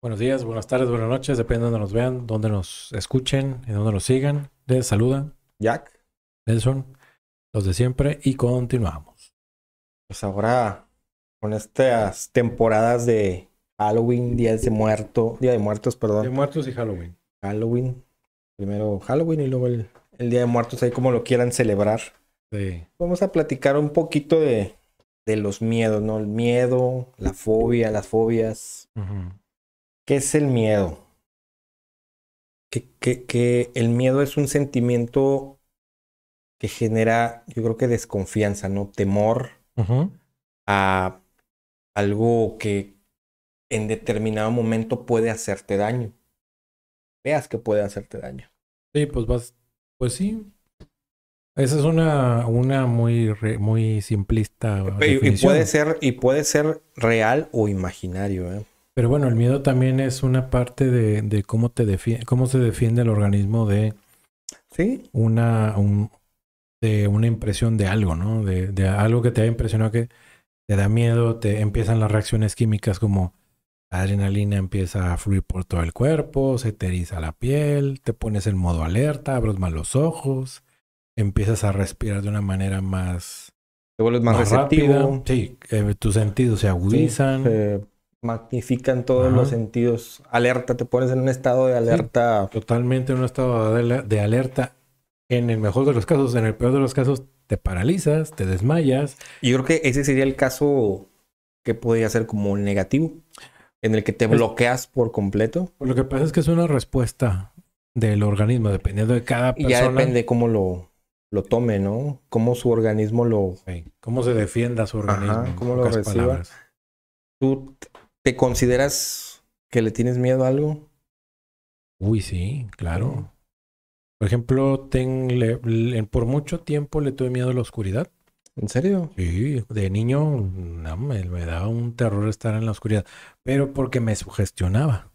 Buenos días, buenas tardes, buenas noches, depende de donde nos vean, donde nos escuchen, en donde nos sigan. Les saluda Jack, Nelson, los de siempre y continuamos. Pues ahora con estas temporadas de Halloween, día de Muerto, Día de Muertos, perdón. De Muertos y Halloween. Halloween. Primero Halloween y luego el, Día de Muertos, ahí como lo quieran celebrar. Vamos a platicar un poquito de, de los miedos, ¿no? El miedo, la fobia, las fobias. Ajá. ¿Qué es el miedo? Que, el miedo es un sentimiento que genera, yo creo que desconfianza, ¿no? Temor a algo que en determinado momento puede hacerte daño. Veas que puede hacerte daño. Sí, pues vas, pues sí. Esa es una, una muy, muy simplista. Y, puede ser, y puede ser real o imaginario, ¿eh? Pero bueno, el miedo también es una parte de, cómo, te cómo se defiende el organismo de, una, impresión de algo, ¿no? De, algo que te ha impresionado que te da miedo, te empiezan las reacciones químicas como la adrenalina empieza a fluir por todo el cuerpo, se te eriza la piel, te pones en modo alerta, abres más los ojos, empiezas a respirar de una manera más... Te vuelves más, Sí, eh, tus sentidos se agudizan magnifican todos los sentidos. Alerta, te pones en un estado de alerta. totalmente en un estado de alerta. En el mejor de los casos, en el peor de los casos, te paralizas, te desmayas. Yo creo que ese sería el caso que podría ser como negativo, en el que te bloqueas por completo. Lo que pasa es que es una respuesta del organismo, dependiendo de cada persona. Ya depende cómo lo, lo tome, ¿no? Cómo su organismo lo... Cómo se defienda su organismo. cómo lo reciba. ¿Te consideras que le tienes miedo a algo? Uy, sí, claro. Por ejemplo, por mucho tiempo le tuve miedo a la oscuridad. ¿En serio? Sí, de niño no, me, daba un terror estar en la oscuridad, pero porque me sugestionaba.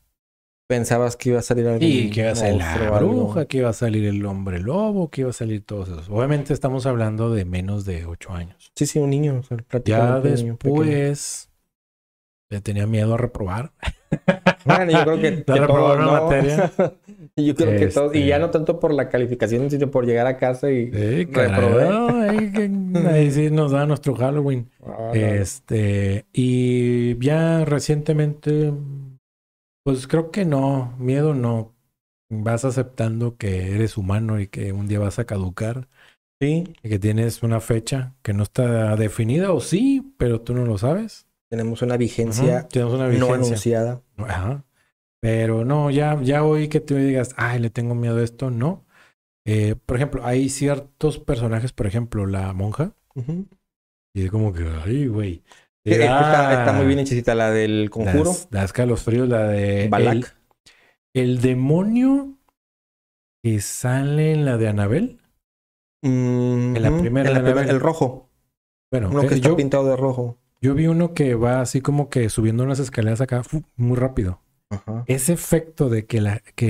Pensabas que iba a salir alguien. y que iba a salir la bruja, que iba a salir el hombre lobo, que iba a salir todos esos. Obviamente estamos hablando de menos de ocho años. Sí, sí, un niño. O ya después, tenía miedo a reprobar. Bueno, yo creo que, que yo creo que y ya no este. tanto por la calificación, sino por llegar a casa y Ahí, sí nos da nuestro Halloween. Ah, este, y ya recientemente, pues creo que no, miedo no. Vas aceptando que eres humano y que un día vas a caducar. Sí. Y que tienes una fecha que no está definida, o sí, pero tú no lo sabes. Tenemos una vigencia, no anunciada. Pero no, ya, ya hoy que tú digas, ay, le tengo miedo a esto, no. Eh, por ejemplo, hay ciertos personajes, por ejemplo, la monja. Y es como que, ay, güey. Eh, eh, está, ah. muy bien hechicita la del conjuro. Las los fríos, la de. Balak. El, demonio que sale en la de Anabel. Mm, en la primera. el rojo. Bueno, uno que está pintado de rojo. Yo vi uno que va así como que subiendo unas escaleras acá muy rápido. Ese efecto de que,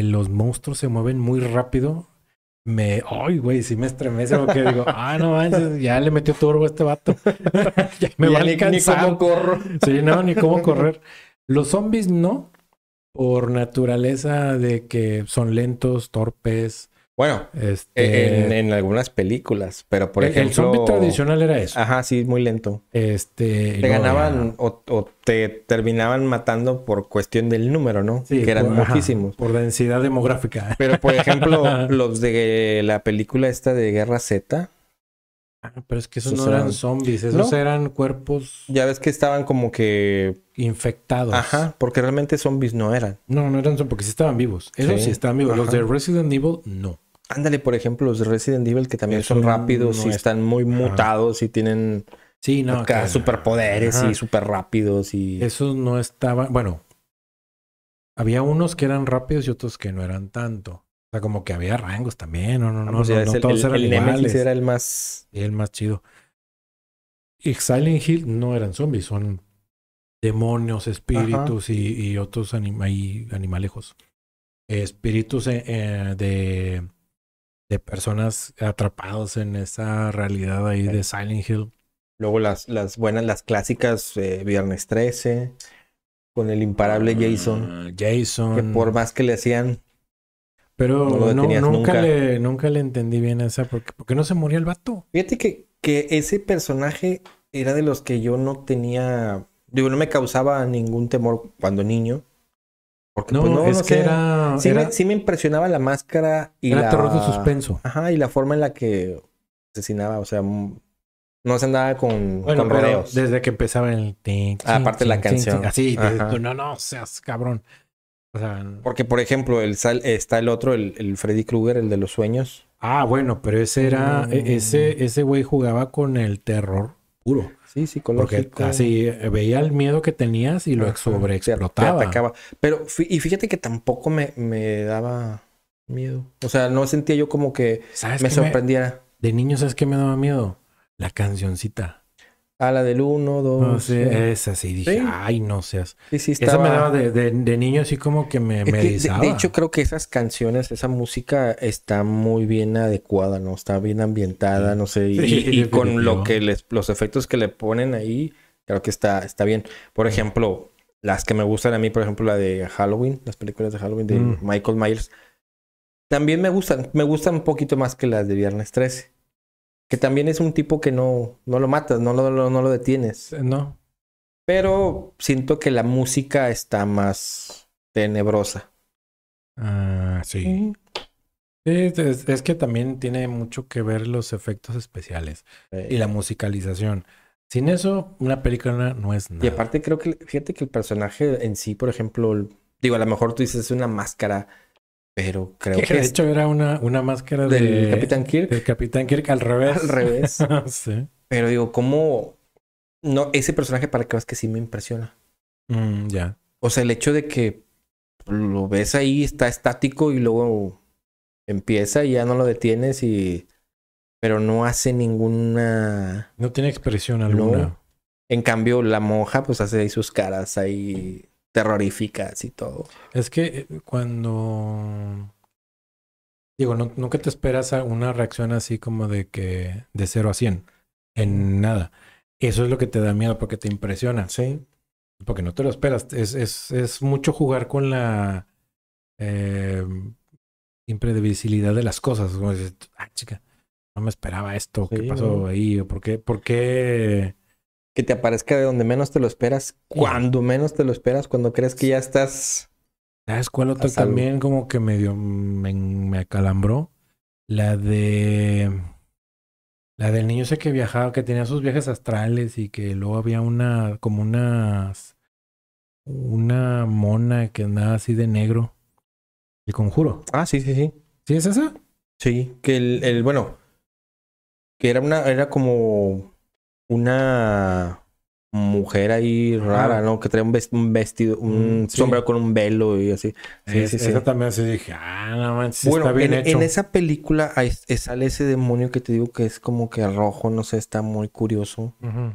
los monstruos se mueven muy rápido, me. ¡Ay, güey! si me estremece porque digo, ah, no ya le metió turbo a este vato. me ni, a Ni cómo corro. sí, no, ni cómo correr. Los zombies no, por naturaleza de que son lentos, torpes, bueno, este... E-, en, algunas películas, pero por ejemplo. El zombie tradicional era eso. Ajá, sí, muy lento. Este. Te ganaban o, te terminaban matando por cuestión del número, ¿no? Sí, que eran muchísimos. por densidad demográfica. Pero por ejemplo, los de la película esta de Guerra Z. Ah, pero es que esos, no eran, zombies, esos eran cuerpos. Ya ves que estaban como que. Infectados. Ajá, porque realmente zombies no eran. No, no eran zombies, porque sí estaban vivos. Esos sí, estaban vivos. Los de Resident Evil, no. Ándale, por ejemplo, los Resident Evil que también son rápidos y están muy mutados y tienen sí, no, superpoderes y súper rápidos y... Eso no estaba... Bueno, había unos que eran rápidos y otros que no eran tanto. O sea, como que había rangos también, no, no, ah, no, pues no, el, era el más... el más chido. Y Silent Hill no eran zombies, son demonios, espíritus y, otros animales. animalejos. espíritus eh, eh, de de personas atrapados en esa realidad ahí de Silent Hill. Luego las, las buenas, las clásicas, eh, Viernes 13, con el imparable Jason. Ah, Jason. Que por más que le hacían. Pero nunca, Le, nunca le entendí bien esa, porque, porque no se murió el vato. Fíjate que, que ese personaje era de los que yo no tenía, digo, no me causaba ningún temor cuando niño. Porque, pues, no, no, es que era, sí, Me, impresionaba la máscara y era terror de suspenso. Ajá, y la forma en la que asesinaba, o sea, mm, no se andaba con, rodeos. Desde que empezaba el... Ah, aparte la canción. así, no, no, seas cabrón. Porque, por ejemplo, el está el otro, el, Freddy Krueger, el de los sueños. Ah, bueno, pero ese era, e, ese, mm. ese güey jugaba con el terror puro. Sí, sí, Porque así eh, veía el miedo que tenías y lo sobreexplotaba. Pero, y fíjate que tampoco me, me, daba miedo. O sea, no sentía yo como que me sorprendiera. de niño, ¿sabes qué me daba miedo? La cancioncita. Ah, la del 1, 2. No sé, esa sí, dije, ay, no seas. Esa me daba de, de, de, niño así como que me, me de, hecho, creo que esas canciones, esa música está muy bien adecuada, ¿no? Está bien ambientada, no sé. Y, con lo que les, los efectos que le ponen ahí, creo que está, está bien. Por ejemplo, las que me gustan a mí, por ejemplo, la de Halloween, las películas de Halloween de mm. Michael Myers. También me gustan, me gustan un poquito más que las de Viernes 13. Que también es un tipo que no, no lo matas, no lo, no lo detienes. No. Pero siento que la música está más tenebrosa. Ah, sí. sí es, que también tiene mucho que ver los efectos especiales y la musicalización. Sin eso, una película no es nada. Y aparte creo que, fíjate que el personaje en sí, por ejemplo, digo, a lo mejor tú dices es una máscara, pero creo que. que de hecho era una, una máscara del Capitán Kirk. Del Capitán Kirk al revés. Al revés. Ah, sí. Pero digo, ¿cómo.? No, ese personaje para que veas que sí me impresiona. Mm, ya. O sea, el hecho de que lo ves ahí, está estático y luego empieza y ya no lo detienes y. Pero no hace ninguna. No tiene expresión alguna. En cambio, la monja, pues hace ahí sus caras ahí terroríficas y todo. Es que eh, cuando... Digo, no, nunca te esperas a una reacción así como de que de 0 a 100 en nada. Eso es lo que te da miedo porque te impresiona. Sí. Porque no te lo esperas. Es, es, es mucho jugar con la eh, de las cosas. Como dices, ah, chica, no me esperaba esto. ¿Qué pasó ahí? por qué? ¿Por qué? que te aparezca de donde menos te lo esperas, mm. cuando menos te lo esperas, cuando crees que ya estás. La escuela también como que medio me, me acalambró? La de. La del niño sé que viajaba, que tenía sus viajes astrales y que luego había una, como unas. Una mona que andaba así de negro. El conjuro. Ah, sí, sí, sí. ¿Sí es esa? Sí, que el, el bueno. Que era una, era como una mujer ahí rara, ¿no? Que trae un, vestido, un, mm, sombrero con un velo y así. Sí, sí, sí. Esa también así dije, ah, no manches, bueno, está bien en, en esa película sale ese demonio que te digo que es como que rojo, no sé, está muy curioso. Uh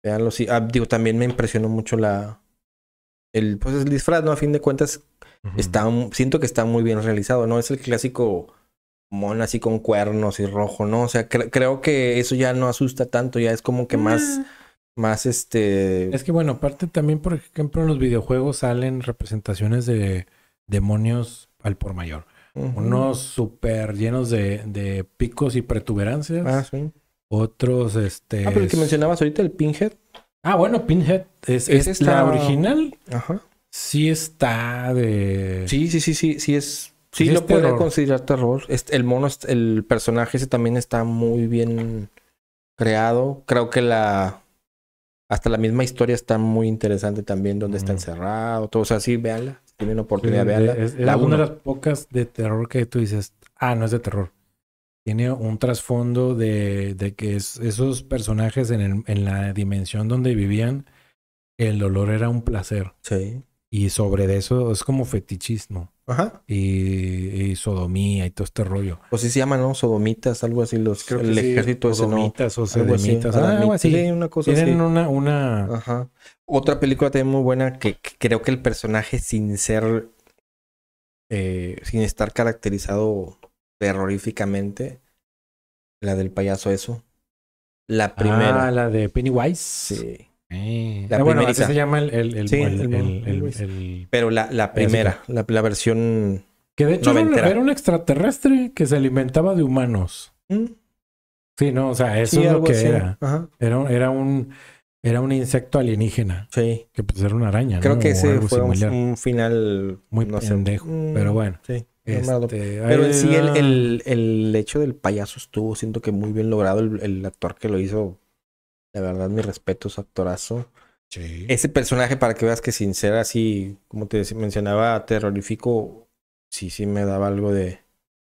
Veanlo, sí. Ah, digo, también me impresionó mucho la... El, pues el disfraz, ¿no? A fin de cuentas, está, siento que está muy bien realizado, ¿no? Es el clásico mona así con cuernos y rojo, ¿no? O sea, creo que eso ya no asusta tanto, ya es como que mm. más, más este... Es que bueno, aparte también, por ejemplo, en los videojuegos salen representaciones de demonios al por mayor. Unos súper llenos de, picos y protuberancias. Ah, sí. Otros, este... Ah, pero el que mencionabas ahorita, el Pinhead. Ah, bueno, Pinhead es, ¿Es, la original. Ajá. Sí está de... Sí, sí, sí, sí, sí es Sí, lo podría considerar terror. el mono, el personaje ese también está muy bien creado. Creo que la. Hasta la misma historia está muy interesante también, donde está encerrado, todo. O sea, sí, véanla. tienen oportunidad, de verla. Es, una de las pocas de terror que tú dices, ah, no es de terror. Tiene un trasfondo de, que esos personajes en, en la dimensión donde vivían, el dolor era un placer. Sí. Y sobre eso es como fetichismo. Ajá. Y, y, sodomía y todo este rollo. O sí se llaman, ¿no? Sodomitas, algo así. Los, el ejército ejército Sodomitas ese, ¿no? o sodomitas. Ah, así. una cosa Tienen una... una... Ajá. Otra película también muy buena que, creo que el personaje sin ser... Eh, sin estar caracterizado terroríficamente. La del payaso eso. La primera. Ah, la de Pennywise. Sí. Eh, la ah, bueno, se llama el, Pero la, la primera, la, versión. Que de hecho era un extraterrestre que se alimentaba de humanos. Mm. Sí, no, o sea, eso es lo que era. Era, un. Era un insecto alienígena. Sí. Que pues era una araña. Creo que ese fue un, final muy pendejo. Mm, pero bueno. Sí. Este, pero sí, el, hecho del payaso estuvo, siento que muy bien logrado. el actor que lo hizo de verdad, respeto respeto actorazo. Ese personaje, para que veas que sincera así, como te mencionaba, terrorífico, sí, sí me daba algo de.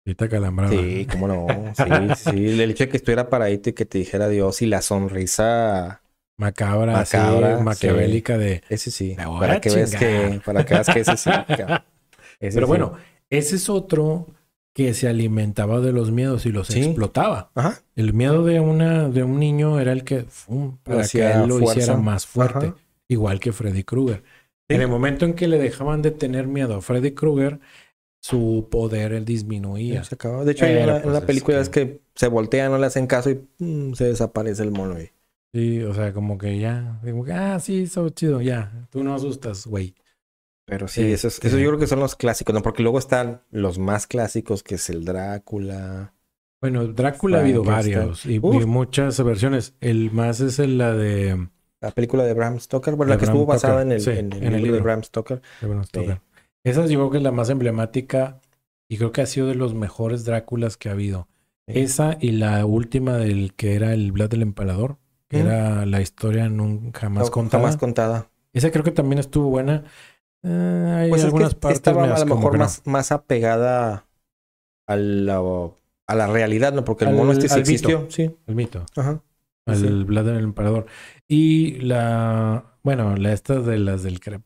Y te Sí, cómo no. Sí, sí. El hecho de que estuviera paradito y que te dijera Dios y la sonrisa. Macabra, macabra de. Ese sí. Para que, veas que, para que veas que ese sí. Pero bueno, ese es otro que se alimentaba de los miedos y los explotaba. Ajá. El miedo de, una, de un niño era el que, para que él lo hiciera más fuerte, igual que Freddy Krueger. En el momento en que le dejaban de tener miedo a Freddy Krueger, su poder disminuía. Se acabó. De hecho, en la, pues, película es que... se voltea, no le hacen caso y mm, se desaparece el mono. Sí, o sea, como que ya, ah, sí, es chido, ya, tú no asustas, güey. Pero sí, esos, yo creo que son los clásicos, ¿no? Porque luego están los más clásicos, que es el Drácula. Bueno, Drácula ha habido varios y, muchas versiones. El más es la de... Mm, la película de Bram Stoker, bueno, la que estuvo basada en el, libro, de Bram Stoker. Esa yo creo que es la más emblemática y creo que ha sido de los mejores Dráculas que ha habido. Esa y la última del que era el Vlad del Empalador, que mm. era la historia nunca más contada. Jamás contada. Esa creo que también estuvo buena. Eh, pues algunas es que partes estaba a lo mejor más, más apegada a la, a la realidad, ¿no? Porque el mono este sí existió. Mito. El mito. Ajá. Al el Emperador. Y la. Bueno, la esta de las del crep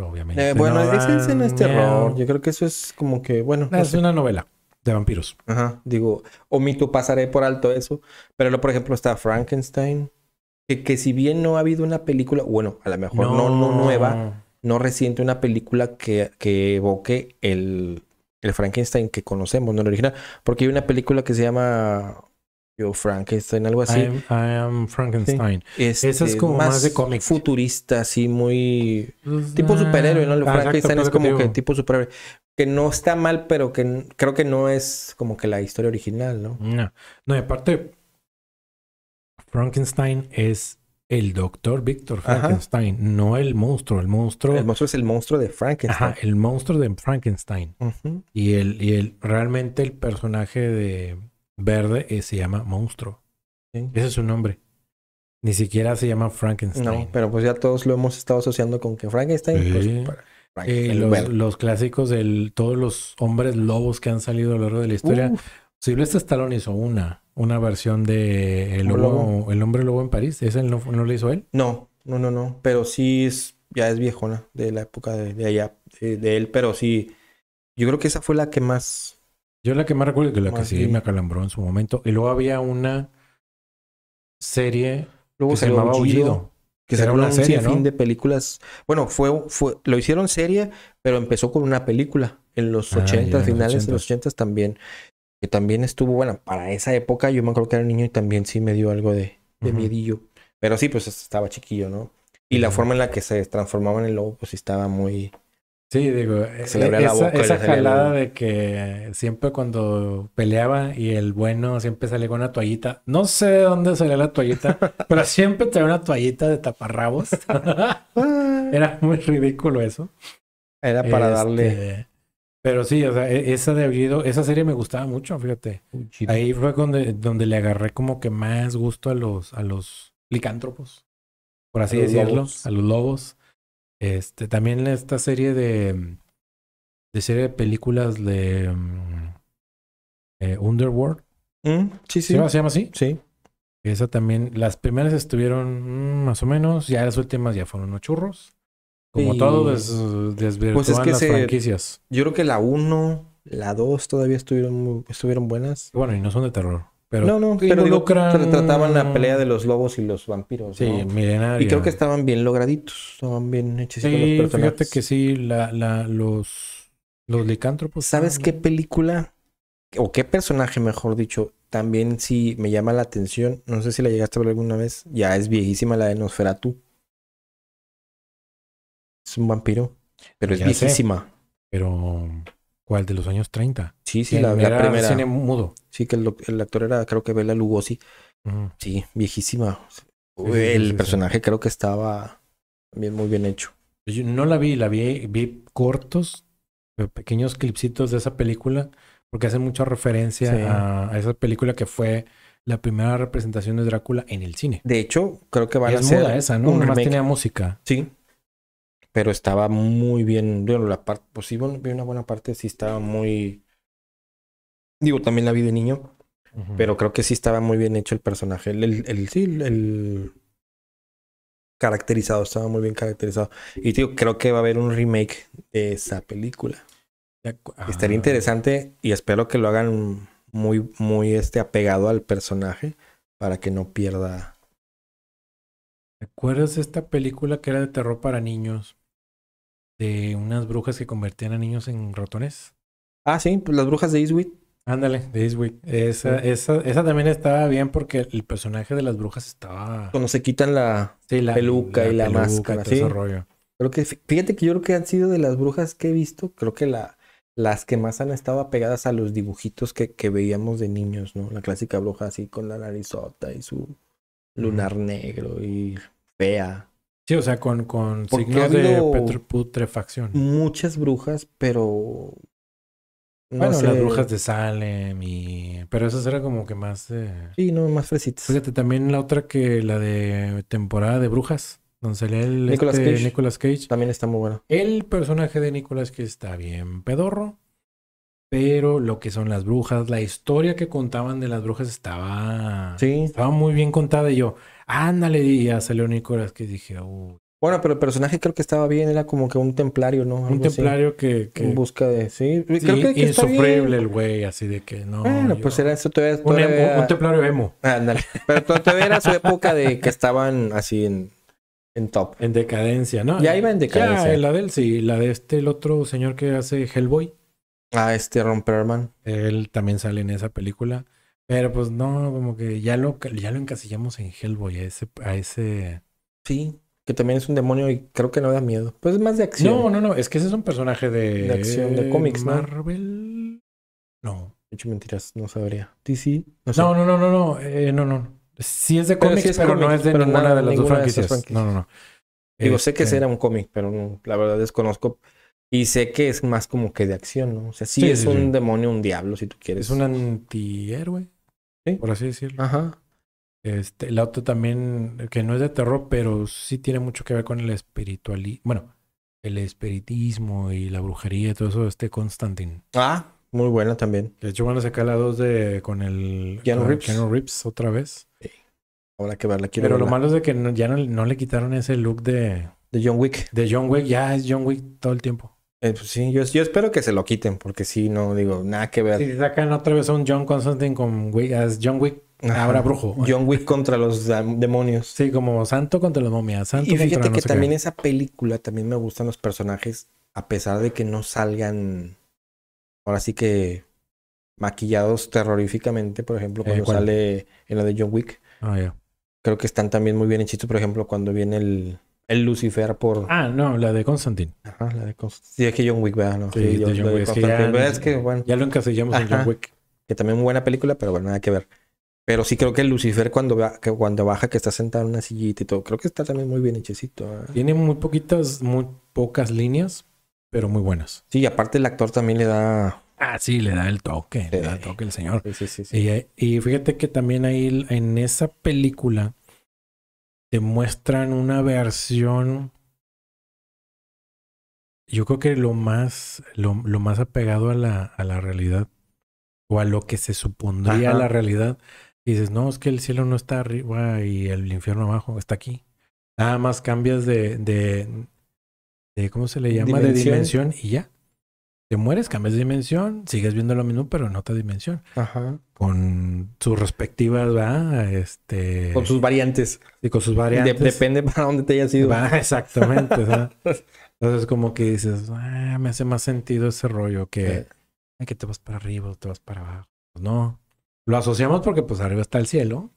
obviamente. Eh, bueno, no es en este Yo creo que eso es como que, bueno. Ah, es una novela de vampiros. Ajá. Digo, omito, pasaré por alto eso. Pero lo por ejemplo, está Frankenstein. Que, que si bien no ha habido una película, bueno, a lo mejor no, no nueva no reciente una película que, que evoque el, el, Frankenstein que conocemos, no el original. Porque hay una película que se llama Yo Frankenstein, algo así. I am, Frankenstein. Este, Esa es como más, de Futurista, así muy. Pues, tipo ah, superhéroe, ¿no? Frankenstein pues es como que tipo superhéroe. Que no está mal, pero que creo que no es como que la historia original, ¿no? No, no y aparte. Frankenstein es el doctor Víctor Frankenstein, no el monstruo. El monstruo. es el monstruo de Frankenstein. Ajá, el monstruo de Frankenstein. Y el, y el, realmente el personaje de Verde eh, se llama Monstruo. Ese es su nombre. Ni siquiera se llama Frankenstein. No, pero pues ya todos lo hemos estado asociando con que Frankenstein. Pues, los, clásicos, de todos los hombres lobos que han salido a lo largo de la historia, si Silvestre Stallone hizo una, una versión de El, Hombre Lobo en París. ¿Esa no, no la hizo él? No, no, no, no. Pero sí es, ya es viejona de la época de, allá, de, él. Pero sí, yo creo que esa fue la que más. Yo la que más recuerdo, que la que sí me acalambró en su momento. Y luego había una serie que se llamaba Ullido. que será una un serie, un fin de películas. Bueno, fue, fue, lo hicieron serie, pero empezó con una película en los 80, ah, finales de los 80 también que también estuvo, bueno, para esa época yo me acuerdo que era niño y también sí me dio algo de, de miedillo. Pero sí, pues estaba chiquillo, ¿no? Y la forma en la que se transformaba en el lobo, pues estaba muy... Sí, digo, e, se e, esa, la boca jalada de que siempre cuando peleaba y el bueno siempre salía con una toallita. No sé de dónde salía la toallita, pero siempre traía una toallita de taparrabos. Ah. Era muy ridículo eso. Era para este, darle pero sí, o sea, e, esa de esa serie me gustaba mucho, fíjate. Ahí fue donde, donde le agarré como que más gusto a los, a los licántropos, por así decirlo, a los lobos. Este, también esta serie de, de serie de películas de mm, eh, Underworld. Mm, sí, sí. ¿Se llama así? Sí. Esa también, las primeras estuvieron mm, más o menos, ya las últimas ya fueron unos churros. Como todo pues las franquicias. Yo creo que la 1, la 2 todavía estuvieron, estuvieron buenas. Bueno, y no son de terror. Pero no, no, pero trataban la pelea de los lobos y los vampiros. Sí, Y creo que estaban bien lograditos, estaban bien hechos los Fíjate que sí, la, la, los, los licántropos. ¿Sabes qué película? O qué personaje, mejor dicho, también sí me llama la atención. No sé si la llegaste a ver alguna vez. Ya es viejísima la de Nosferatu. Es un vampiro. Pero es viejísima. pero. ¿Cuál? ¿De los años 30? Sí, sí, la, la, primera. Cine mudo. Sí, que el, el, actor era, creo que Bela Lugosi. Sí, viejísima. el personaje creo que estaba también muy bien hecho. Pues yo no la vi, la vi, vi cortos, pequeños clipsitos de esa película, porque hace mucha referencia a, esa película que fue la primera representación de Drácula en el cine. De hecho, creo que va a ser... es muda esa, ¿no? más tenía música. Sí, pero estaba muy bien. Bueno, la parte, pues sí, una buena parte sí estaba muy. Digo, también la vi de niño, pero creo que sí estaba muy bien hecho el personaje. El, el, sí, el, caracterizado, estaba muy bien caracterizado. Y digo, creo que va a haber un remake de esa película. Estaría ah. interesante y espero que lo hagan muy, muy este, apegado al personaje para que no pierda. ¿Recuerdas esta película que era de terror para niños? de unas brujas que convertían a niños en ratones Ah, sí, pues las brujas de Eastwick. Ándale, de Eastwick. Esa, esa, esa también estaba bien porque el personaje de las brujas estaba. Cuando se quitan la, peluca y la máscara. sí. Creo que, fíjate que yo creo que han sido de las brujas que he visto, creo que la, las que más han estado apegadas a los dibujitos que, veíamos de niños, ¿no? La clásica bruja así con la narizota y su lunar negro y fea o sea, con, con signos de putrefacción. Muchas brujas, pero. las brujas de Salem y. Pero esas eran como que más. Eh, sí, no, más fresitas. Fíjate, también la otra que la de temporada de brujas. Donde el este Nicolas, Cage. También está muy bueno. El personaje de Nicolas Cage está bien pedorro. Pero lo que son las brujas, la historia que contaban de las brujas estaba. Estaba muy bien contada. Y yo, Ándale, y ya salió Nicolás que dije, Bueno, pero el personaje creo que estaba bien, era como que un templario, ¿no? un templario que, En busca de. Sí, que, insufrible el güey, así de que no. Bueno, pues era eso todavía. un, templario emo. Ándale. Pero todavía era su época de que estaban así en, en top. En decadencia, ¿no? Ya iba en decadencia. la del sí, la de este, el otro señor que hace Hellboy. Ah, este Ron Romperman. Él también sale en esa película. Pero pues no, como que ya lo, ya lo encasillamos en Hellboy, a ese, a ese. Sí, que también es un demonio y creo que no da miedo. Pues es más de acción. No, no, no, es que ese es un personaje de. De acción, de cómics, Marvel. No. no. hecho, mentiras, no sabría. DC. No, no, no, no, no, no, eh, no, no. Sí es de cómics, pero, no es de ninguna de las dos franquicias. No, no, no. Digo, sé que ese este era un cómic, pero la verdad desconozco y sé que es más como que de acción, ¿no? O sea, sí, es un demonio, un diablo, si tú quieres. Es un antihéroe, ¿Sí? por así decirlo. Ajá. Este, el auto también, que no es de terror, pero sí tiene mucho que ver con el espiritualismo. Bueno, el espiritismo y la brujería y todo eso, este Constantine. Ah, muy buena también. De hecho, van a sacar la 2 de con el Keanu Rips. Rips otra vez. Sí. Ahora que verla. Quiero pero lo malo es de que ya no, no le quitaron ese look de... De John Wick. De John Wick, ya es John Wick todo el tiempo. Eh, pues sí, yo, espero que se lo quiten, porque sí, no digo nada que ver. Si sacan otra vez un John Constantine con John Wick, ahora brujo. John Wick contra los demonios. Sí, como santo contra la momia. Santo y fíjate que también esa película también me gustan los personajes, a pesar de que no salgan ahora sí que maquillados terroríficamente, por ejemplo, eh, cuando sale en la de John Wick. Ah, creo que están también muy bien hechizos, por ejemplo, cuando viene el el Lucifer por. Ah, no, la de Constantine. Ajá, la de Constantine. Sí, es que John Wick, ¿verdad? No, sí, John, John Wick. Es que ya, bueno, ya lo encasillamos en John Wick. Que también una buena película, pero bueno, nada que ver. Pero sí creo que el Lucifer cuando, que cuando baja, que está sentado en una sillita y todo, creo que está también muy bien hechecito. Tiene muy poquitas, muy pocas líneas, pero muy buenas. Sí, y aparte el actor también le da... Ah, sí, le da el toque, le, da el toque el señor. Sí, sí, sí. Y, y, fíjate que también ahí en esa película te muestran una versión. Yo creo que lo más, lo, más apegado a la, a la, realidad o a lo que se supondría la realidad. dices, no, es que el cielo no está arriba y el infierno abajo, está aquí. Nada más cambias de, de, de ¿cómo se le llama? De dimensión y ya. Te mueres, cambias de dimensión, sigues viendo lo mismo, pero en otra dimensión. Con sus respectivas, ¿va? Este. Con sus variantes. Y con sus variantes. depende para dónde te hayas ido. ¿va? exactamente. Entonces, como que dices, ah, me hace más sentido ese rollo que, hay que te vas para arriba o te vas para abajo. Pues no. Lo asociamos porque, pues, arriba está el cielo.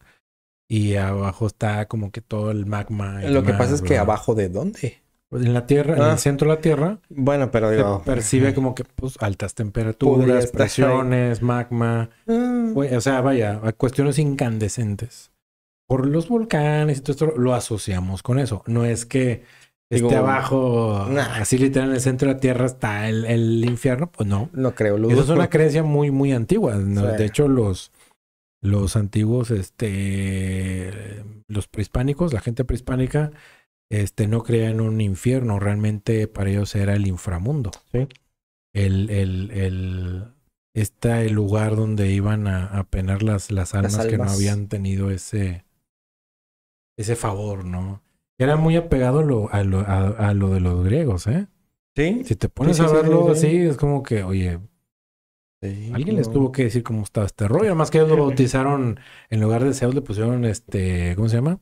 Y abajo está como que todo el magma. Lo que pasa es que abajo de dónde. Pues, en la Tierra, en el ah. centro de la Tierra. Bueno, pero percibe como que pues, altas temperaturas, presiones, magma. Ah. O sea, vaya, cuestiones incandescentes. Por los volcanes y todo esto lo asociamos con eso. No es que esté abajo, así literal, en el centro de la Tierra está el, infierno. Pues no. No creo. Eso es una creencia muy, muy antigua. De hecho, los los antiguos, este, los prehispánicos, la gente prehispánica, este, no creían en un infierno, realmente para ellos era el inframundo. Sí. El, el, el, está el lugar donde iban a, a penar las, las almas, que no habían tenido ese, ese favor, ¿no? Era muy apegado a lo, a lo, a, lo de los griegos, ¿eh? Sí. Si te pones a verlo así, es como que, oye, alguien les tuvo que decir cómo estaba este rollo, más que ellos lo bautizaron, en lugar de Zeus le pusieron este, ¿cómo se llama?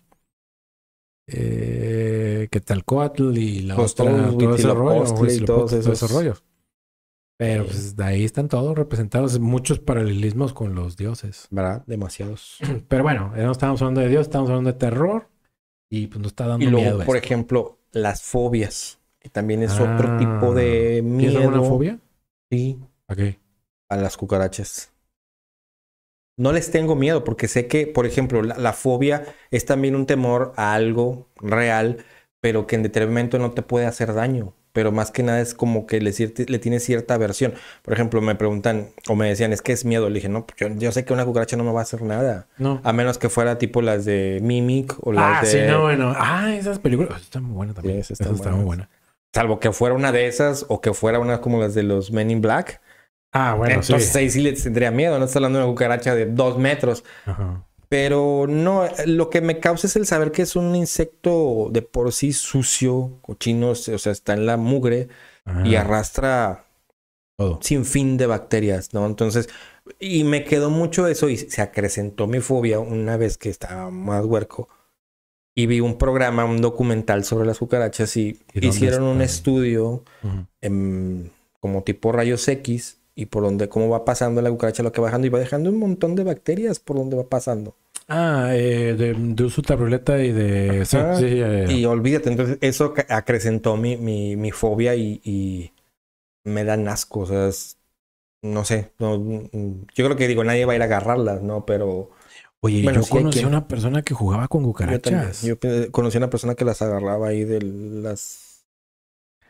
eh, Talcoatl y la pues otra, todo todos, esos rollos. Pero pues de ahí están todos representados, muchos paralelismos con los dioses. ¿Verdad? Demasiados. Pero bueno, eh, no estamos hablando de Dios, estamos hablando de terror y pues nos está dando miedo Por ejemplo, las fobias, que también es otro tipo ah. de miedo. ¿Tiene alguna fobia? Sí. ¿A A las cucarachas no les tengo miedo porque sé que, por ejemplo, la, fobia es también un temor a algo real, pero que en determinado no te puede hacer daño. Pero más que nada es como que le, le tiene cierta aversión. Por ejemplo, me preguntan o me decían, es que es miedo. Le dije, no, pues yo, sé que una cucaracha no me va a hacer nada. No. A menos que fuera tipo las de Mimic o las de... Ah, sí, no, bueno. Ah, esas películas oh, están muy buenas también. están muy buenas. Salvo que fuera una de esas o que fuera una como las de los Men in Black Ah, bueno. Entonces ahí sí le tendría miedo, no está hablando de una cucaracha de dos metros. Pero no, lo que me causa es el saber que es un insecto de por sí sucio, cochino, o sea, está en la mugre y ah. arrastra sin fin de bacterias, ¿no? Entonces, y me quedó mucho eso y se acrecentó mi fobia una vez que estaba más huerco y vi un programa, un documental sobre las cucarachas y, hicieron un estudio como tipo rayos X y por donde cómo va pasando la cucaracha lo que va dejando y va dejando un montón de bacterias por donde va pasando. Ah, eh, de, de, uso de y de... Y olvídate, entonces eso acrecentó mi, mi, mi fobia y, me dan asco, o no sé, yo creo que digo, nadie va a ir a agarrarlas, ¿no? Pero... Oye, yo conocí a una persona que jugaba con cucarachas. Yo, yo eh, conocí a una persona que las agarraba ahí de las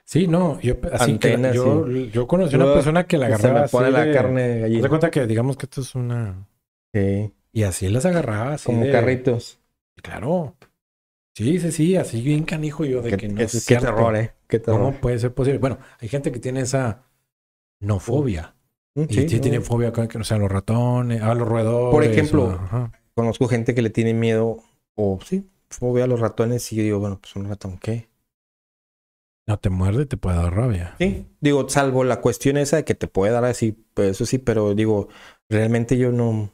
Sí, no, yo yo, yo conocí una persona que la agarraba. la carne de gallina. cuenta que digamos que esto es una. Sí. Y así las agarraba, así Como carritos. Claro. Sí, sí, sí, así bien canijo yo de que, no es, Qué terror, ¿eh? ¿Cómo puede ser posible? Bueno, hay gente que tiene esa no fobia. Mm, sí, y tiene fobia que no sean los ratones, a ah, los roedores. Por ejemplo, conozco gente que le tiene miedo o sí, fobia a los ratones y yo digo, bueno, pues un ratón, ¿qué? No te muerde, te puede dar rabia. Sí, digo, salvo la cuestión esa de que te puede dar así, pues eso sí, pero digo, realmente yo no.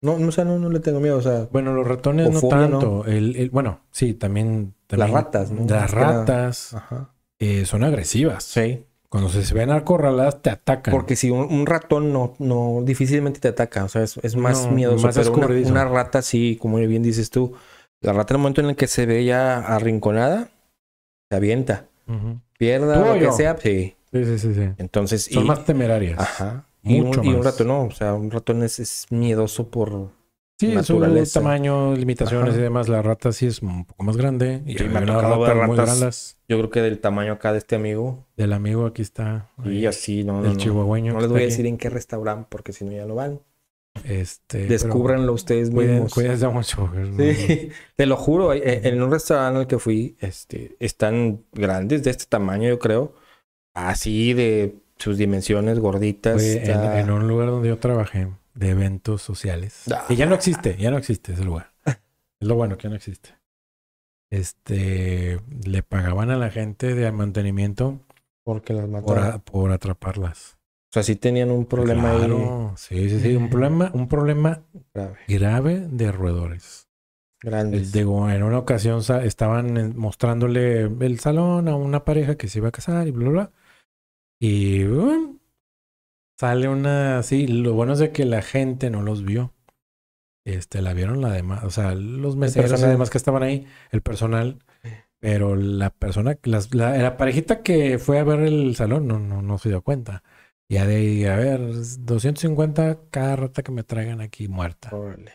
No, no, o sea, no, le tengo miedo, o sea. Bueno, los ratones no tanto. bueno, sí, también, Las ratas, ¿no? Las ratas eh, son agresivas. Sí. Cuando se ven acorraladas, te atacan. Porque si un, ratón no, no, difícilmente te ataca, o sea, es, más miedo. Más pero una, una rata, sí, como bien dices tú, la rata en el momento en el que se ve ya arrinconada, se avienta pierda lo que sea, sí. Sí, sí, sí, Entonces, Son y, más temerarias. Ajá. Mucho y, un, rato ratón no, o sea, un ratón es, es miedoso por Sí, naturaleza. tamaño, limitaciones y demás. La rata sí es un poco más grande. Y me ha tocado ratas Yo creo que del tamaño acá de este amigo. Del amigo aquí está. Y así, no. El no, No les voy a decir en qué restaurante porque si no ya lo van. Este, Descúbranlo ustedes mismos. Cuídense mucho. te lo juro. Eh, eh, en un restaurante al que fui, este, están grandes de este tamaño, yo creo. Así de sus dimensiones gorditas. en, un lugar donde yo trabajé de eventos sociales. Ah. Y ya no existe, ya no existe ese lugar. Es lo bueno que ya no existe. Este, le pagaban a la gente de mantenimiento porque las por atraparlas. O sea, sí tenían un problema ahí. Sí, sí, sí. Un problema, un problema grave, de roedores. Grandes. Digo, en una ocasión estaban mostrándole el salón a una pareja que se iba a casar y bla, bla. bla. Y um, sale una Sí, Lo bueno es que la gente no los vio. Este, la vieron la demás, o sea, los meseros además que estaban ahí, el personal. Pero la persona, la, la, parejita que fue a ver el salón no, no, no se dio cuenta. Ya de ahí, a ver, 250 cada rata que me traigan aquí muerta. Órale.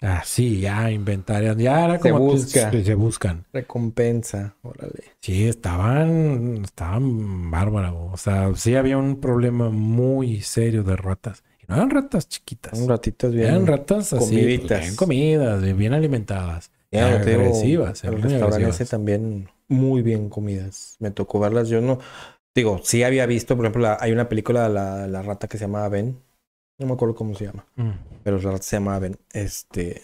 Ah, sí, ya inventarían. Ya era como se, se, buscan. Recompensa, órale. Sí, estaban, estaban bárbaros. O sea, sí había un problema muy serio de ratas. Y no eran ratas chiquitas. Eran ratitas bien. Eran ratas así. Pues, bien comidas, bien alimentadas. agresivas. también muy bien comidas. Me tocó verlas. Yo no, Digo, sí había visto, por ejemplo, hay una película, la, la rata que se llama Ben. No me acuerdo cómo se llama. Mm. Pero la rata se llama Ben. Este.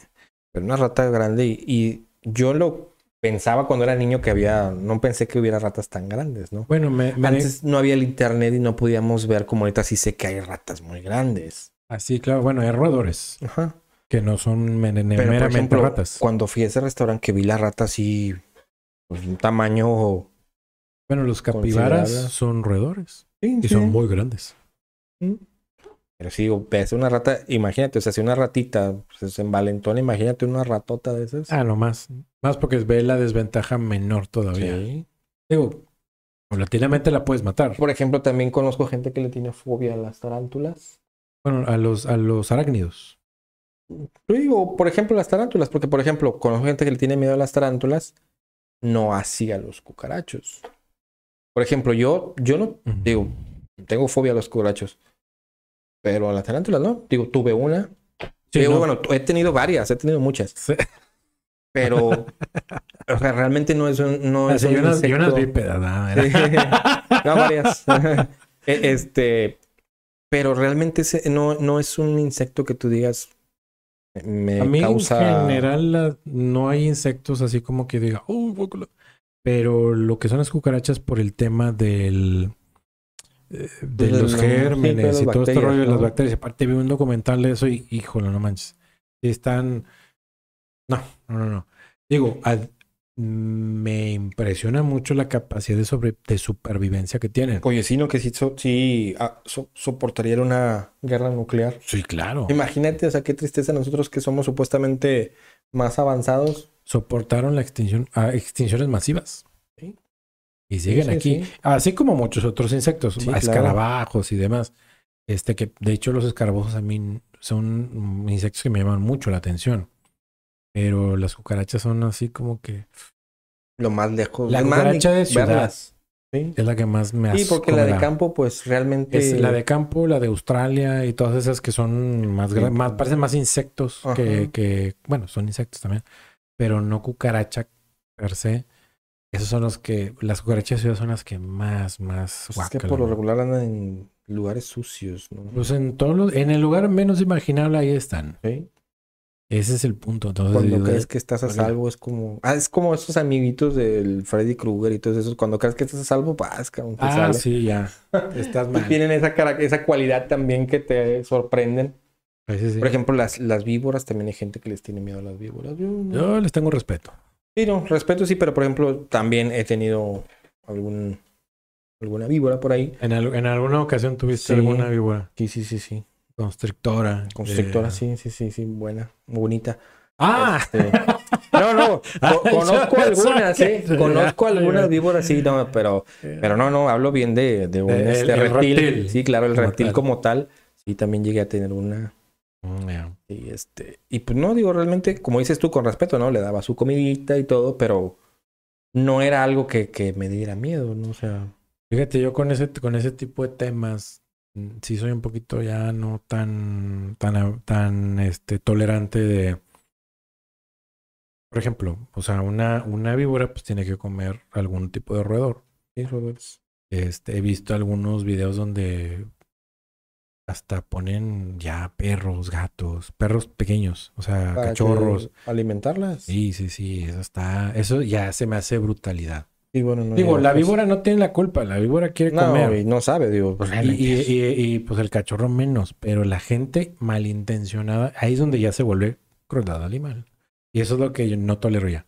Pero una rata grande. Y, yo lo pensaba cuando era niño que había. No pensé que hubiera ratas tan grandes, ¿no? Bueno, me, antes no había el internet y no podíamos ver como ahorita sí sé que hay ratas muy grandes. Así, ah, claro. Bueno, hay roedores. Ajá. Que no son meramente ratas. Cuando fui a ese restaurante que vi la rata así. Pues un tamaño bueno, los capibaras son roedores. y son muy grandes. Mm. Pero sí, ves pues, una rata, imagínate, o sea, si una ratita se pues, en imagínate una ratota de esas. Ah, no más. Más porque ve la desventaja menor todavía. Digo, Volatilamente la puedes matar. Por ejemplo, también conozco gente que le tiene fobia a las tarántulas. Bueno, a los, a los arácnidos. Yo digo, por ejemplo, las tarántulas, porque por ejemplo, conozco gente que le tiene miedo a las tarántulas, no así a los cucarachos. Por ejemplo, yo, yo no, digo, tengo fobia a los curachos Pero a las tarántulas no. Digo, tuve una. Sí, bueno, he tenido varias, he tenido muchas. Pero, o sea, realmente no es un. No es un una, no, no, varias. E, este. Pero realmente no, no es un insecto que tú digas, me a mí en general no hay insectos así como que diga, oh, pero lo que son las cucarachas por el tema del eh, de pues los gérmenes y todo este rollo de las bacterias. Aparte vi un documental de eso y híjole, no manches. Están. No, no, no, no. Digo, me impresiona mucho la capacidad de, sobre... supervivencia que tienen. Oye, sino que sí, sí ah, soportaría una guerra nuclear. Sí, claro. Imagínate, o sea, qué tristeza nosotros que somos supuestamente más avanzados soportaron la extinción a extinciones masivas. Y siguen aquí, así como muchos otros insectos, escarabajos y demás. Este que de hecho los escarabajos a mí son insectos que me llaman mucho la atención. Pero las cucarachas son así como que lo más lejos. La cucaracha de ciudad es la que más me hace. porque la de campo pues realmente la de campo, la de Australia y todas esas que son más, más parecen más insectos que bueno, son insectos también pero no cucaracha per se. Esos son los que, las cucarachas son las que más, más... Pues es que por lo regular andan en lugares sucios, ¿no? Pues en todos los, en el lugar menos imaginable ahí están. ¿Sí? Ese es el punto. cuando crees eh, que estás a salvo es como... Ah, es como esos amiguitos del Freddy Krueger y todos esos. Cuando crees que estás a salvo, vas, Ah, sí, ya. estás mal. tienen esa, esa cualidad también que te sorprenden. Por ejemplo, las, las víboras, también hay gente que les tiene miedo a las víboras. Yo, les tengo respeto. Sí, no, respeto sí, pero por ejemplo, también he tenido algún alguna víbora por ahí. En, alguna ocasión tuviste alguna víbora. Sí, sí, sí, sí. Constrictora. Ah, constrictora, sí, sí, sí, sí, buena, bonita. Ah, este, no, no, conozco algunas, ¿eh? conozco algunas víboras, sí, no, pero, eh. pero no, no, hablo bien de, un este reptil. Sí, claro, el reptil como tal. Sí, también llegué a tener una, Mm, y este, y pues no, digo, realmente, como dices tú, con respeto, ¿no? Le daba su comidita y todo, pero no era algo que, que me diera miedo, ¿no? O sea. Fíjate, yo con ese, con ese tipo de temas, mm, sí soy un poquito ya no tan, tan, tan este, tolerante de. Por ejemplo, o sea, una, una víbora pues tiene que comer algún tipo de roedor. Sí, roedores. Este, he visto algunos videos donde hasta ponen ya perros, gatos, perros pequeños, o sea, cachorros. Alimentarlas. Sí, sí, sí, eso está, eso ya se me hace brutalidad. digo, la víbora no tiene la culpa, la víbora quiere no, comer. Y no sabe, digo. Pues, y, pues el cachorro menos, pero la gente malintencionada, ahí es donde ya se vuelve crueldad animal. Y eso es lo que yo no tolero ya.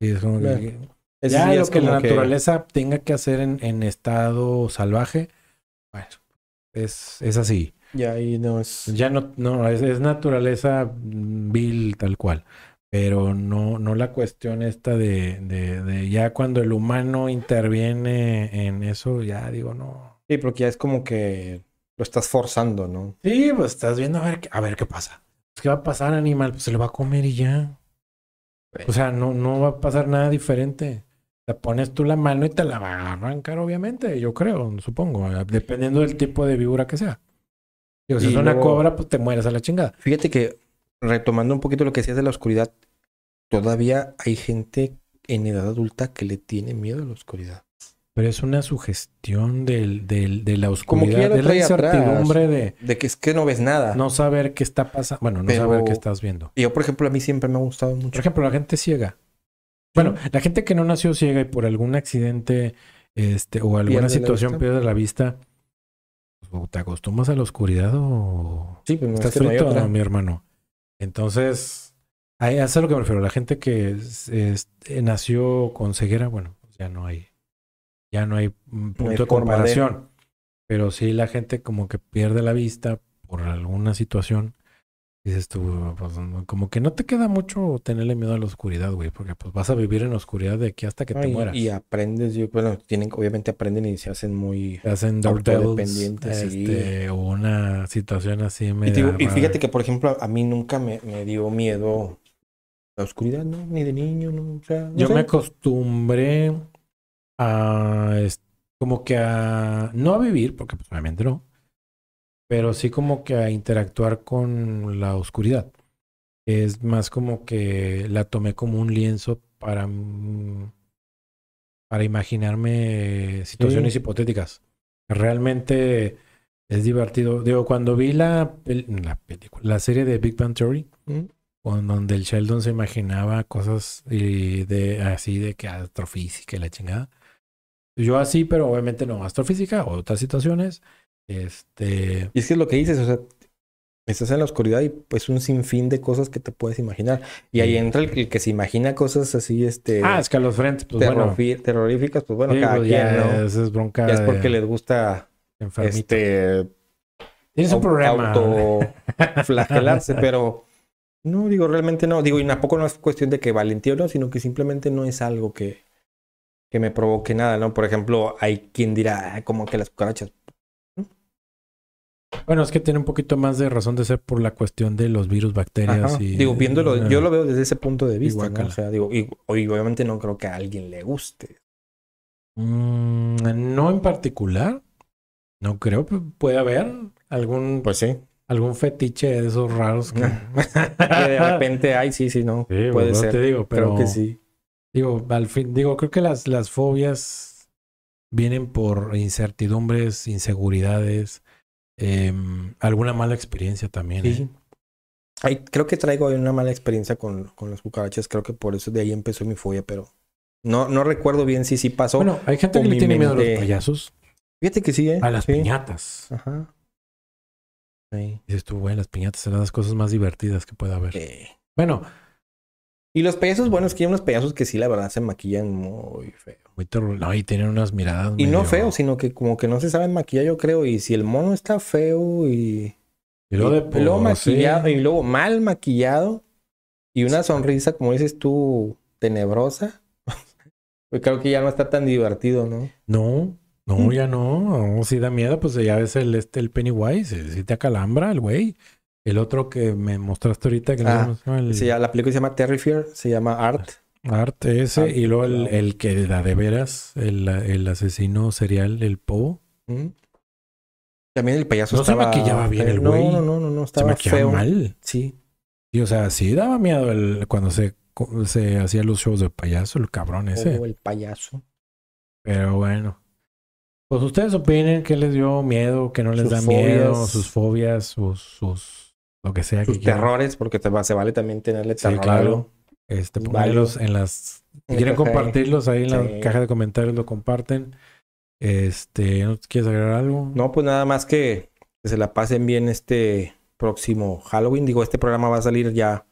es que, ya lo que la naturaleza tenga que hacer en, estado salvaje, es, es así. Ya ahí no es. Ya no, no, es, naturaleza vil tal cual. Pero no, no la cuestión esta de, ya cuando el humano interviene en eso, ya digo, no. Sí, porque ya es como que lo estás forzando, ¿no? Sí, pues estás viendo a ver, a ver qué pasa. ¿Qué va a pasar, animal? Pues se le va a comer y ya. O sea, no, no va a pasar nada diferente. Te pones tú la mano y te la va a arrancar, obviamente, yo creo, supongo, dependiendo del tipo de víbora que sea si es una cobra, pues te mueres a la chingada. Fíjate que, retomando un poquito lo que decías de la oscuridad, todavía hay gente en edad adulta que le tiene miedo a la oscuridad. Pero es una sugestión del, de la oscuridad, de la incertidumbre de, que es que no ves nada. No saber qué está pasando. Bueno, no saber qué estás viendo. Yo, por ejemplo, a mí siempre me ha gustado mucho. Por ejemplo, la gente ciega. Bueno, la gente que no nació ciega y por algún accidente este, o alguna situación pierde la vista, pues, ¿Te acostumbras a la oscuridad o sí, pues, estás es no mi hermano? Entonces, ahí es lo que me refiero. La gente que eh, nació con ceguera, bueno, ya no hay, ya no hay mm, punto de comparación. Pero sí la gente como que pierde la vista por alguna situación Dices tú, ah, pues, como que no te queda mucho tenerle miedo a la oscuridad, güey, porque pues vas a vivir en la oscuridad de aquí hasta que te mueras. Y aprendes, yo, bueno, tienen, obviamente aprenden y se hacen muy hacen dependientes. Este, una situación así y, fíjate que, por ejemplo, a mí nunca me, dio miedo la oscuridad, ¿no? Ni de niño, no. yo me acostumbré a, como que a, no a vivir, porque pues, obviamente no, pero sí como que a interactuar con la oscuridad. Es más como que la tomé como un lienzo para, mm, para imaginarme situaciones hipotéticas. Realmente es divertido. Digo, cuando vi la, la película, la serie de Big Bang Theory, mm. con donde el Sheldon se imaginaba cosas de, así de que astrofísica y la chingada. Yo así, pero obviamente no, astrofísica, otras situaciones. Este... Y es que es lo que dices, o sea, estás en la oscuridad y pues un sinfín de cosas que te puedes imaginar. Y ahí entra el, que se imagina cosas así, este... Ah, es frentes, pues bueno. Terroríficas, pues bueno, cada pues, quien, ¿no? es bronca ya es porque les gusta... Enfermito. Este... Tienes un problema. Autoflagelarse, pero... No, digo, realmente no. Digo, y tampoco no es cuestión de que valentía o no, sino que simplemente no es algo que, que me provoque nada, ¿no? Por ejemplo, hay quien dirá, como que las cucarachas, bueno, es que tiene un poquito más de razón de ser por la cuestión de los virus, bacterias y... Digo, viéndolo, yo lo veo desde ese punto de vista, O sea, digo, y, obviamente no creo que a alguien le guste. Mm, no en particular. No creo. Pues, puede haber algún... Pues sí. Algún fetiche de esos raros que... de repente hay, sí, sí, no. puede ser. Te digo, pero... que sí. Digo, al fin, digo, creo que las, las fobias vienen por incertidumbres, inseguridades eh, alguna mala experiencia también. Sí. ¿eh? creo que traigo una mala experiencia con, con las cucarachas. Creo que por eso de ahí empezó mi fobia, pero no, no recuerdo bien si sí pasó. Bueno, hay gente que le tiene miedo a los payasos. Fíjate que sí, ¿eh? A las piñatas. Ajá. Sí. Dices tú, güey, las piñatas eran las cosas más divertidas que puede haber. Bueno, y los payasos, bueno, es que hay unos payasos que sí, la verdad, se maquillan muy feo. Muy terrible. y tienen unas miradas. Y no feo, sino que como que no se saben maquillar, yo creo. Y si el mono está feo y. Y luego, de y luego mal maquillado. Y una sonrisa, como dices tú, tenebrosa. pues creo que ya no está tan divertido, ¿no? No, no, mm. ya no. Si da miedo, pues ya ves el, este, el Pennywise, si te acalambra el güey. El otro que me mostraste ahorita, que no ah, la película se llama Terry se llama Art. Art ese, y luego el, el, que da de veras, el, el asesino serial, el Poe. También el payaso no estaba... se maquillaba bien el güey. No, no, no, no, estaba mal. Sí. Y o sea, sí daba miedo el, cuando se, se hacía los shows de payaso, el cabrón ese. O el payaso. Pero bueno. Pues ustedes opinen que les dio miedo, que no les da miedo, sus fobias, sus lo que sea. Sus terrores, porque te se vale también tenerle terror sí, claro. Este, en las... quieren compartirlos ahí en la caja de comentarios, lo comparten. Este, ¿no quieres agregar algo? No, pues nada más que, se la pasen bien este próximo Halloween. Digo, este programa va a salir ya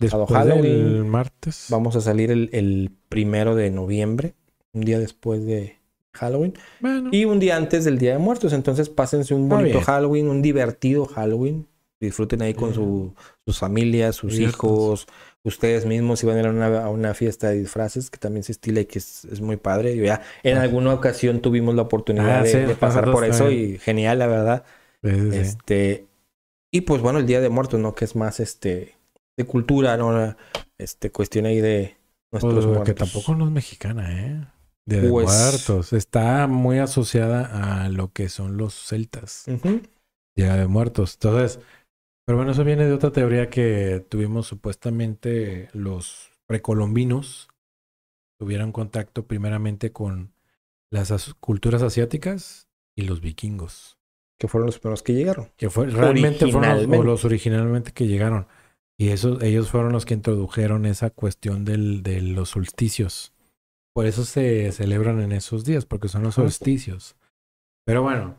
Después Halloween, del martes. Vamos a salir el, primero de noviembre, un día después de Halloween. Y un día antes del Día de Muertos. Entonces pásense un bonito Halloween, un divertido Halloween disfruten ahí con su, sus familias, sus hijos, ustedes mismos si van a ir a una, fiesta de disfraces, que también se estila y que es, muy padre. Yo ya en alguna ocasión tuvimos la oportunidad ah, de, pasar por eso y genial, la verdad. Este, y pues bueno, el Día de Muertos, ¿no? Que es más este de cultura, ¿no? Este, cuestión ahí de nuestros pues, muertos. Que tampoco no es mexicana, ¿eh? de pues Muertos. Está muy asociada a lo que son los celtas. Día de Muertos. Entonces... Pero bueno, eso viene de otra teoría que tuvimos supuestamente los precolombinos tuvieron contacto primeramente con las culturas asiáticas y los vikingos. Que fueron los primeros que llegaron. Que realmente fueron los, originalmente que llegaron. Y esos ellos fueron los que introdujeron esa cuestión del, de los solsticios. Por eso se celebran en esos días, porque son los ah, solsticios. Pero bueno,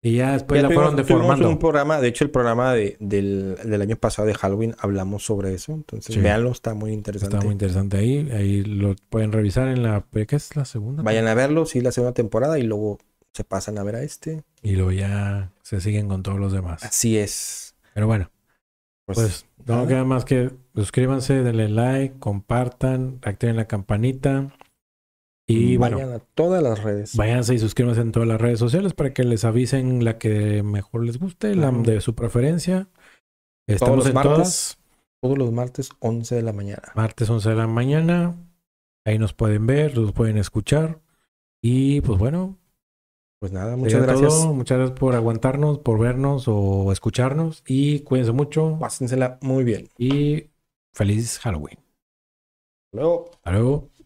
y ya después la fueron deformando. un programa, de hecho, el programa del, año pasado de Halloween hablamos sobre eso. Entonces, véanlo, está muy interesante. Está muy interesante ahí. Ahí lo pueden revisar en la. ¿Qué es la segunda? Vayan a verlo, sí, la segunda temporada y luego se pasan a ver a este. Y luego ya se siguen con todos los demás. Así es. Pero bueno. Pues, pues no queda más que suscríbanse, denle like, compartan, activen la campanita. Y bueno, todas las redes. Váyanse y suscríbanse en todas las redes sociales para que les avisen la que mejor les guste, la de su preferencia. Estamos todos en martes, todas. Todos los martes 11 de la mañana. Martes 11 de la mañana. Ahí nos pueden ver, nos pueden escuchar. Y pues bueno. Pues nada, muchas gracias. Muchas gracias por aguantarnos, por vernos o escucharnos. Y cuídense mucho. Pásensela muy bien. Y feliz Halloween. Hasta luego. Hasta luego.